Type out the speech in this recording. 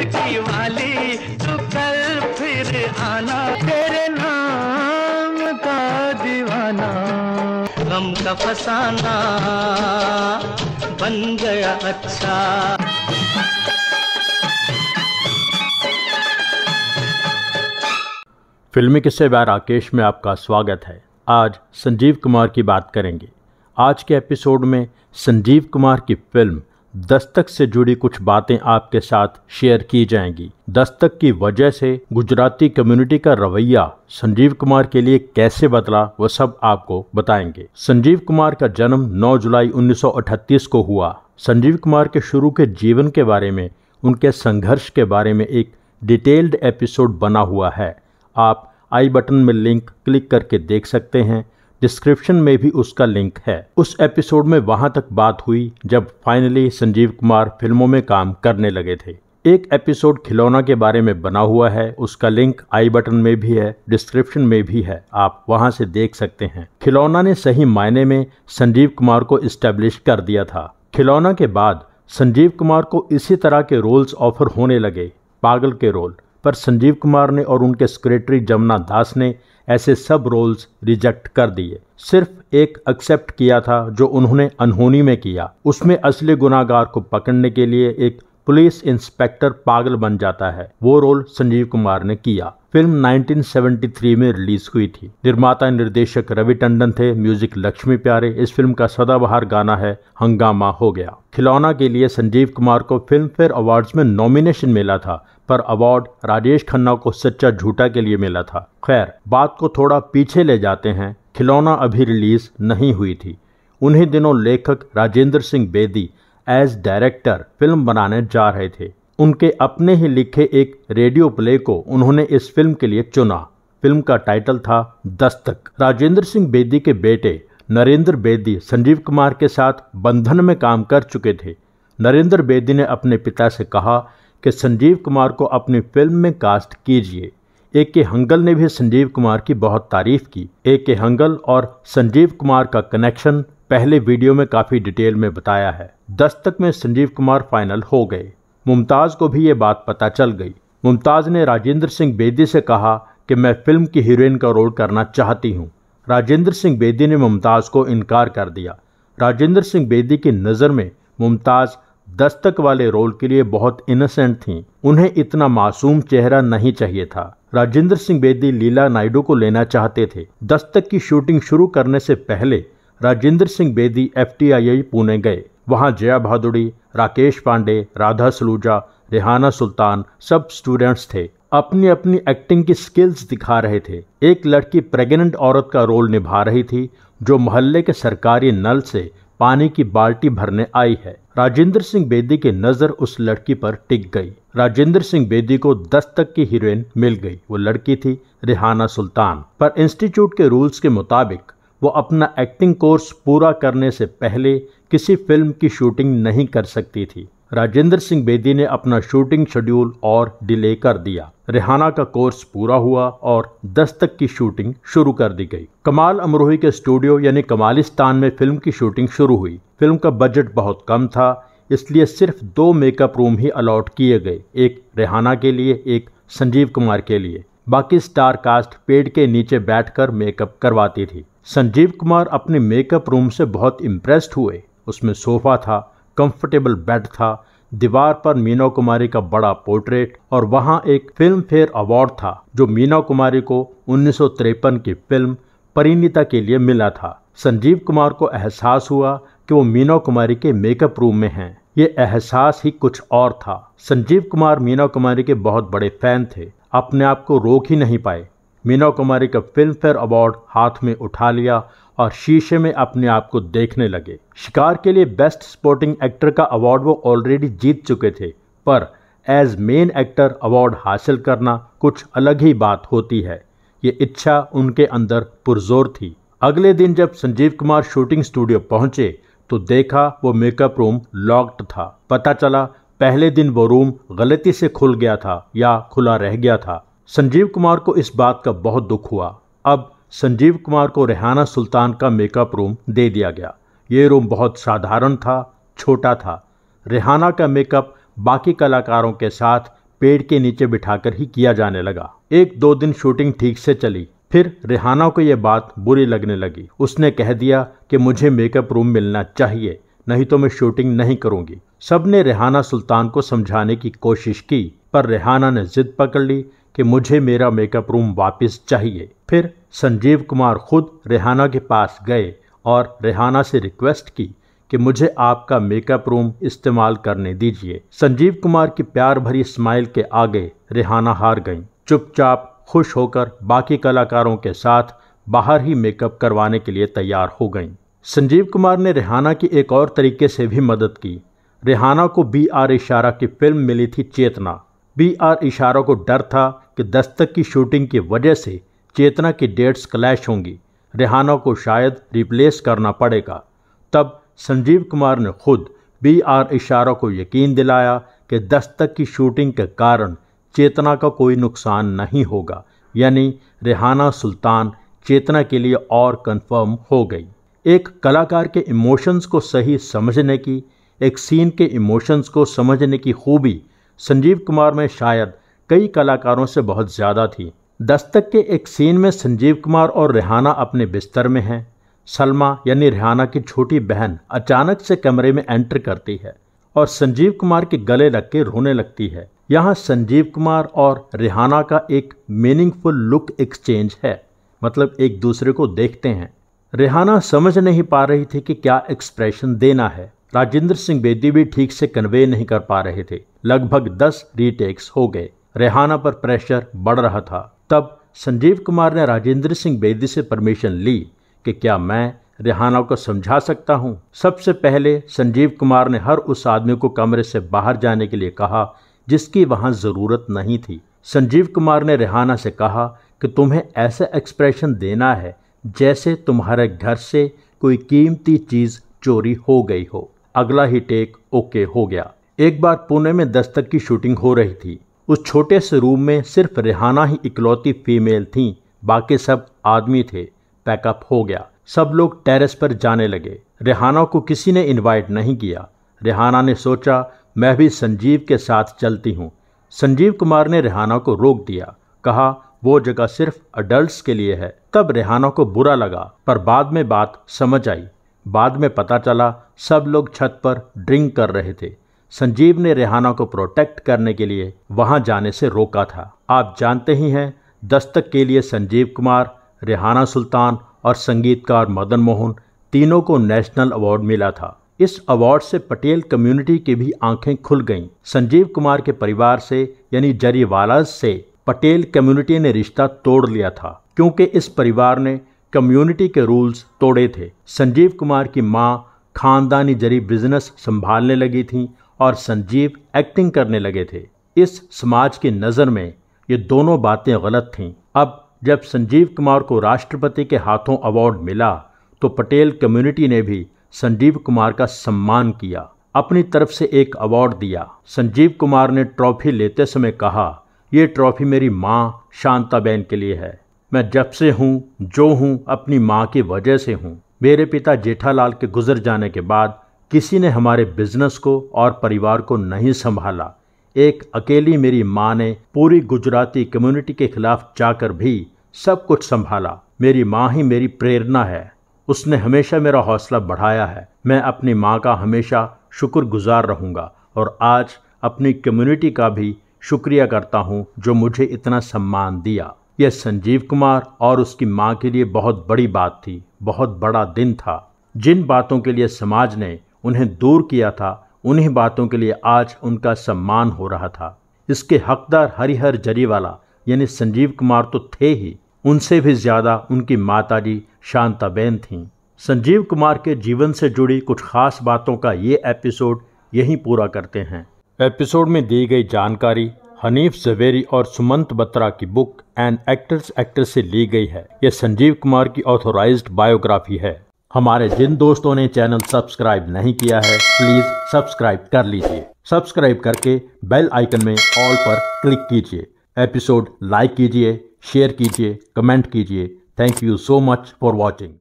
लड़की वाली तू कल फिर आना तेरे नाम का दीवाना गम का फसाना बन गया अच्छा फिल्मी किस्से बार राकेश में आपका स्वागत है आज संजीव कुमार की बात करेंगे आज के एपिसोड में संजीव कुमार की फिल्म दस्तक से जुड़ी कुछ बातें आपके साथ शेयर की जाएंगी दस्तक की वजह से गुजराती कम्युनिटी का रवैया संजीव कुमार के लिए कैसे बदला वह सब आपको बताएंगे संजीव कुमार का जन्म 9 जुलाई 1938 को हुआ संजीव कुमार के शुरू के जीवन के बारे में उनके संघर्ष के बारे में एक डिटेल्ड एपिसोड बना हुआ है आप आई बटन में लिंक क्लिक करके देख सकते हैं डिस्क्रिप्शन में भी उसका लिंक है उस एपिसोड में वहां तक बात हुई जब फाइनली संजीव कुमार फिल्मों में काम करने लगे थे एक एपिसोड खिलौना के बारे में बना हुआ है उसका लिंक आई बटन में भी है डिस्क्रिप्शन में भी है आप वहां से देख सकते हैं खिलौना ने सही मायने में संजीव कुमार को इस्टेब्लिश कर दिया था खिलौना के बाद संजीव कुमार को इसी तरह के रोल्स ऑफर होने लगे पागल के रोल पर संजीव कुमार ने और उनके सेक्रेटरी जमुना दास ने ऐसे सब रोल्स रिजेक्ट कर दिए सिर्फ एक एक्सेप्ट किया था जो उन्होंने अनहोनी में किया उसमें असली गुनागार को पकड़ने के लिए एक पुलिस इंस्पेक्टर पागल बन जाता है वो रोल संजीव कुमार ने किया फिल्म 1973 में रिलीज हुई थी निर्माता निर्देशक रवि टंडन थे म्यूजिक लक्ष्मी प्यारे इस फिल्म का सदाबहार गाना है हंगामा हो गया खिलौना के लिए संजीव कुमार को फिल्म फेयर अवार्ड में नॉमिनेशन मिला था पर अवार्ड राजेश खन्ना को सच्चा झूठा के लिए मिला था खैर बात को थोड़ा पीछे ले जाते हैं खिलौना अभी रिलीज नहीं हुई थी उन्हीं दिनों लेखक Rajendra Singh Bedi as director film बनाने जा रहे थे उनके अपने ही लिखे एक रेडियो प्ले को उन्होंने इस फिल्म के लिए चुना फिल्म का टाइटल था दस्तक राजेंद्र सिंह बेदी के बेटे नरेंद्र बेदी संजीव कुमार के साथ बंधन में काम कर चुके थे नरेंद्र बेदी ने अपने पिता से कहा कि संजीव कुमार को अपनी फिल्म में कास्ट कीजिए ए के हंगल ने भी संजीव कुमार की बहुत तारीफ की ए के हंगल और संजीव कुमार का कनेक्शन पहले वीडियो में काफ़ी डिटेल में बताया है दस्तक में संजीव कुमार फाइनल हो गए मुमताज़ को भी ये बात पता चल गई मुमताज़ ने राजेंद्र सिंह बेदी से कहा कि मैं फिल्म की हीरोइन का रोल करना चाहती हूँ राजेंद्र सिंह बेदी ने मुमताज़ को इनकार कर दिया राजेंद्र सिंह बेदी की नज़र में मुमताज़ दस्तक वाले रोल के लिए बहुत इनोसेंट थीं उन्हें इतना मासूम चेहरा नहीं चाहिए था राजेंद्र सिंह बेदी लीला नायडू को लेना चाहते थे दस्तक की शूटिंग शुरू करने से पहले राजेंद्र सिंह बेदी एफ पुणे गए वहाँ जया भादुड़ी राकेश पांडे राधा सलूजा रिहाना सुल्तान सब स्टूडेंट्स थे अपनी अपनी एक्टिंग की स्किल्स दिखा रहे थे एक लड़की प्रेग्नेंट औरत का रोल निभा रही थी जो मोहल्ले के सरकारी नल से पानी की बाल्टी भरने आई है राजेंद्र सिंह बेदी की नज़र उस लड़की पर टिक गई राजेंद्र सिंह बेदी को दस तक की हीरोइन मिल गई वो लड़की थी रिहाना सुल्तान पर इंस्टीट्यूट के रूल्स के मुताबिक वो अपना एक्टिंग कोर्स पूरा करने से पहले किसी फिल्म की शूटिंग नहीं कर सकती थी राजेंद्र सिंह बेदी ने अपना शूटिंग शेड्यूल और डिले कर दिया रिहाना का कोर्स पूरा हुआ और दस तक की शूटिंग शुरू कर दी गई कमाल अमरोही के स्टूडियो यानी कमालिस्तान में फिल्म की शूटिंग शुरू हुई फिल्म का बजट बहुत कम था इसलिए सिर्फ दो मेकअप रूम ही अलॉट किए गए एक रेहाना के लिए एक संजीव कुमार के लिए बाकी स्टार कास्ट पेड़ के नीचे बैठकर मेकअप करवाती थी संजीव कुमार अपने मेकअप रूम से बहुत इम्प्रेस्ड हुए उसमें सोफा था कंफर्टेबल बेड था दीवार पर मीना कुमारी का बड़ा पोर्ट्रेट और वहाँ एक फिल्म फेयर अवार्ड था जो मीना कुमारी को उन्नीस की फिल्म परिणीता के लिए मिला था संजीव कुमार को एहसास हुआ कि वो मीना कुमारी के मेकअप रूम में हैं ये एहसास ही कुछ और था संजीव कुमार मीना कुमारी के बहुत बड़े फैन थे अपने आप को रोक ही नहीं पाए मीना कुमारी का फिल्म फेयर अवार्ड हाथ में उठा लिया और शीशे में अपने आप को देखने लगे शिकार के लिए बेस्ट स्पोर्टिंग एक्टर का अवार्ड वो ऑलरेडी जीत चुके थे पर एज मेन एक्टर अवार्ड हासिल करना कुछ अलग ही बात होती है ये इच्छा उनके अंदर पुरजोर थी अगले दिन जब संजीव कुमार शूटिंग स्टूडियो पहुंचे तो देखा वो मेकअप रूम लॉक्ड था पता चला पहले दिन वो रूम गलती से खुल गया था या खुला रह गया था संजीव कुमार को इस बात का बहुत दुख हुआ अब संजीव कुमार को रेहाना सुल्तान का मेकअप रूम दे दिया गया ये रूम बहुत साधारण था छोटा था रेहाना का मेकअप बाकी कलाकारों के साथ पेड़ के नीचे बिठाकर ही किया जाने लगा एक दो दिन शूटिंग ठीक से चली फिर रेहाना को यह बात बुरी लगने लगी उसने कह दिया कि मुझे मेकअप रूम मिलना चाहिए नहीं तो मैं शूटिंग नहीं करूंगी सबने रेहाना सुल्तान को समझाने की कोशिश की पर रेहाना ने जिद पकड़ ली कि मुझे मेरा मेकअप रूम वापस चाहिए फिर संजीव कुमार खुद रेहाना के पास गए और रेहाना से रिक्वेस्ट की कि मुझे आपका मेकअप रूम इस्तेमाल करने दीजिए संजीव कुमार की प्यार भरी स्माइल के आगे रेहाना हार गईं चुपचाप खुश होकर बाकी कलाकारों के साथ बाहर ही मेकअप करवाने के लिए तैयार हो गईं संजीव कुमार ने रेहाना की एक और तरीके से भी मदद की रेहाना को बी आर इशारा की फिल्म मिली थी चेतना बी आर इशारा को डर था कि दस्तक की शूटिंग की वजह से चेतना की डेट्स क्लैश होंगी रेहाना को शायद रिप्लेस करना पड़ेगा तब संजीव कुमार ने खुद बी आर इशारा को यकीन दिलाया कि दस्तक की शूटिंग के कारण चेतना का कोई नुकसान नहीं होगा यानी रेहाना सुल्तान चेतना के लिए और कंफर्म हो गई एक कलाकार के इमोशंस को सही समझने की एक सीन के इमोशंस को समझने की खूबी संजीव कुमार में शायद कई कलाकारों से बहुत ज़्यादा थी दस्तक के एक सीन में संजीव कुमार और रेहाना अपने बिस्तर में हैं सलमा यानी रेहाना की छोटी बहन अचानक से कमरे में एंटर करती है और संजीव कुमार के गले लग के रोने लगती है यहाँ संजीव कुमार और रिहाना का एक मीनिंगफुल लुक एक्सचेंज है मतलब एक दूसरे को देखते हैं रिहाना समझ नहीं पा रही थी कि क्या एक्सप्रेशन देना है राजेंद्र सिंह बेदी भी ठीक से कन्वे नहीं कर पा रहे थे लगभग दस रीटेक्स हो गए रेहाना पर प्रेशर बढ़ रहा था तब संजीव कुमार ने राजेंद्र सिंह बेदी से परमिशन ली कि क्या मैं रेहाना को समझा सकता हूँ सबसे पहले संजीव कुमार ने हर उस आदमी को कमरे से बाहर जाने के लिए कहा जिसकी वहाँ ज़रूरत नहीं थी संजीव कुमार ने रेहाना से कहा कि तुम्हें ऐसा एक्सप्रेशन देना है जैसे तुम्हारे घर से कोई कीमती चीज़ चोरी हो गई हो अगला ही टेक ओके हो गया एक बार पुणे में दस्तक की शूटिंग हो रही थी उस छोटे से रूम में सिर्फ रिहाना ही इकलौती फीमेल थी बाकी सब आदमी थे पैकअप हो गया सब लोग टेरेस पर जाने लगे रिहाना को किसी ने इनवाइट नहीं किया रिहाना ने सोचा मैं भी संजीव के साथ चलती हूँ संजीव कुमार ने रिहाना को रोक दिया कहा वो जगह सिर्फ अडल्ट के लिए है तब रिहाना को बुरा लगा पर बाद में बात समझ आई बाद में पता चला सब लोग छत पर ड्रिंक कर रहे थे संजीव ने रेहाना को प्रोटेक्ट करने के लिए वहां जाने से रोका था आप जानते ही हैं दस्तक के लिए संजीव कुमार रेहाना सुल्तान और संगीतकार मदन मोहन तीनों को नेशनल अवार्ड मिला था इस अवार्ड से पटेल कम्युनिटी की भी आंखें खुल गईं। संजीव कुमार के परिवार से यानी जरीवाला से पटेल कम्युनिटी ने रिश्ता तोड़ लिया था क्योंकि इस परिवार ने कम्युनिटी के रूल्स तोड़े थे संजीव कुमार की माँ खानदानी जरी बिजनेस संभालने लगी थी और संजीव एक्टिंग करने लगे थे इस समाज की नज़र में ये दोनों बातें गलत थीं अब जब संजीव कुमार को राष्ट्रपति के हाथों अवार्ड मिला तो पटेल कम्युनिटी ने भी संजीव कुमार का सम्मान किया अपनी तरफ से एक अवार्ड दिया संजीव कुमार ने ट्रॉफी लेते समय कहा यह ट्रॉफी मेरी माँ शांताबेन के लिए है मैं जब से हूँ जो हूँ अपनी माँ की वजह से हूँ मेरे पिता जेठालाल के गुजर जाने के बाद किसी ने हमारे बिजनेस को और परिवार को नहीं संभाला एक अकेली मेरी माँ ने पूरी गुजराती कम्युनिटी के खिलाफ जाकर भी सब कुछ संभाला मेरी माँ ही मेरी प्रेरणा है उसने हमेशा मेरा हौसला बढ़ाया है मैं अपनी माँ का हमेशा शुक्रगुजार रहूँगा और आज अपनी कम्युनिटी का भी शुक्रिया करता हूँ जो मुझे इतना सम्मान दिया यह संजीव कुमार और उसकी माँ के लिए बहुत बड़ी बात थी बहुत बड़ा दिन था जिन बातों के लिए समाज ने उन्हें दूर किया था उन्हीं बातों के लिए आज उनका सम्मान हो रहा था इसके हकदार हरिहर जरीवाला यानी संजीव कुमार तो थे ही उनसे भी ज़्यादा उनकी माताजी शांताबेन थीं संजीव कुमार के जीवन से जुड़ी कुछ खास बातों का ये एपिसोड यहीं पूरा करते हैं एपिसोड में दी गई जानकारी हनीफ जवेरी और सुमंत बत्रा की बुक एंड एक्टर्स एक्टर से ली गई है यह संजीव कुमार की ऑथोराइज्ड बायोग्राफी है हमारे जिन दोस्तों ने चैनल सब्सक्राइब नहीं किया है प्लीज़ सब्सक्राइब कर लीजिए सब्सक्राइब करके बेल आइकन में ऑल पर क्लिक कीजिए एपिसोड लाइक कीजिए शेयर कीजिए कमेंट कीजिए thank you so much for watching